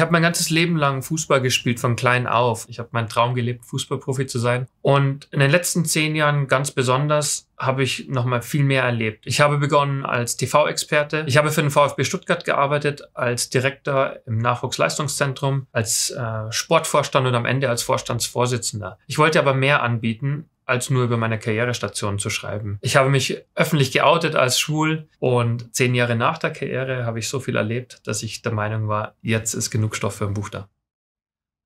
Ich habe mein ganzes Leben lang Fußball gespielt, von klein auf. Ich habe meinen Traum gelebt, Fußballprofi zu sein. Und in den letzten zehn Jahren ganz besonders habe ich noch mal viel mehr erlebt. Ich habe begonnen als TV-Experte. Ich habe für den VfB Stuttgart gearbeitet, als Direktor im Nachwuchsleistungszentrum, als äh, Sportvorstand und am Ende als Vorstandsvorsitzender. Ich wollte aber mehr anbieten als nur über meine Karrierestation zu schreiben. Ich habe mich öffentlich geoutet als schwul und zehn Jahre nach der Karriere habe ich so viel erlebt, dass ich der Meinung war, jetzt ist genug Stoff für ein Buch da.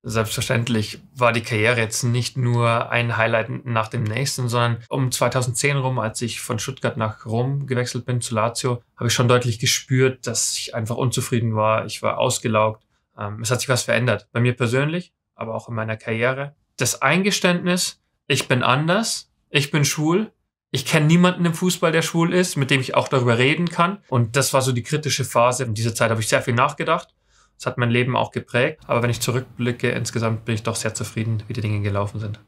Selbstverständlich war die Karriere jetzt nicht nur ein Highlight nach dem nächsten, sondern um 2010 rum, als ich von Stuttgart nach Rom gewechselt bin zu Lazio, habe ich schon deutlich gespürt, dass ich einfach unzufrieden war. Ich war ausgelaugt. Ähm, es hat sich was verändert. Bei mir persönlich, aber auch in meiner Karriere. Das Eingeständnis, ich bin anders, ich bin schwul, ich kenne niemanden im Fußball, der schwul ist, mit dem ich auch darüber reden kann. Und das war so die kritische Phase. In dieser Zeit habe ich sehr viel nachgedacht. Das hat mein Leben auch geprägt. Aber wenn ich zurückblicke, insgesamt bin ich doch sehr zufrieden, wie die Dinge gelaufen sind.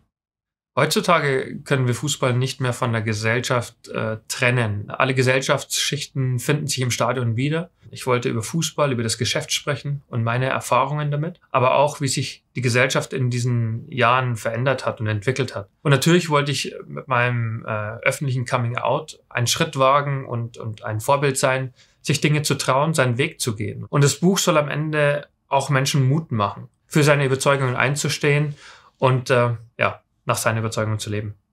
Heutzutage können wir Fußball nicht mehr von der Gesellschaft äh, trennen. Alle Gesellschaftsschichten finden sich im Stadion wieder. Ich wollte über Fußball, über das Geschäft sprechen und meine Erfahrungen damit, aber auch, wie sich die Gesellschaft in diesen Jahren verändert hat und entwickelt hat. Und natürlich wollte ich mit meinem äh, öffentlichen Coming Out einen Schritt wagen und, und ein Vorbild sein, sich Dinge zu trauen, seinen Weg zu gehen. Und das Buch soll am Ende auch Menschen Mut machen, für seine Überzeugungen einzustehen und äh, ja, nach seinen Überzeugungen zu leben.